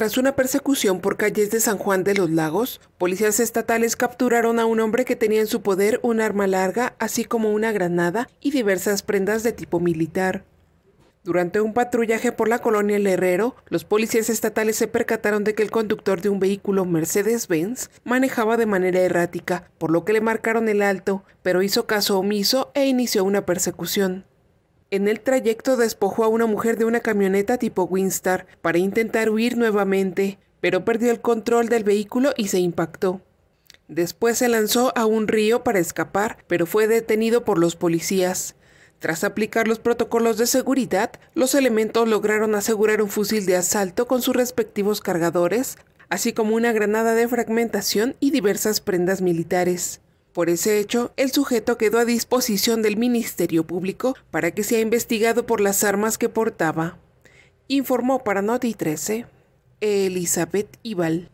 Tras una persecución por calles de San Juan de los Lagos, policías estatales capturaron a un hombre que tenía en su poder un arma larga, así como una granada y diversas prendas de tipo militar. Durante un patrullaje por la colonia El Herrero, los policías estatales se percataron de que el conductor de un vehículo Mercedes-Benz manejaba de manera errática, por lo que le marcaron el alto, pero hizo caso omiso e inició una persecución. En el trayecto despojó a una mujer de una camioneta tipo Winstar para intentar huir nuevamente, pero perdió el control del vehículo y se impactó. Después se lanzó a un río para escapar, pero fue detenido por los policías. Tras aplicar los protocolos de seguridad, los elementos lograron asegurar un fusil de asalto con sus respectivos cargadores, así como una granada de fragmentación y diversas prendas militares. Por ese hecho, el sujeto quedó a disposición del Ministerio Público para que sea investigado por las armas que portaba. Informó para Noti 13 Elizabeth Ibal.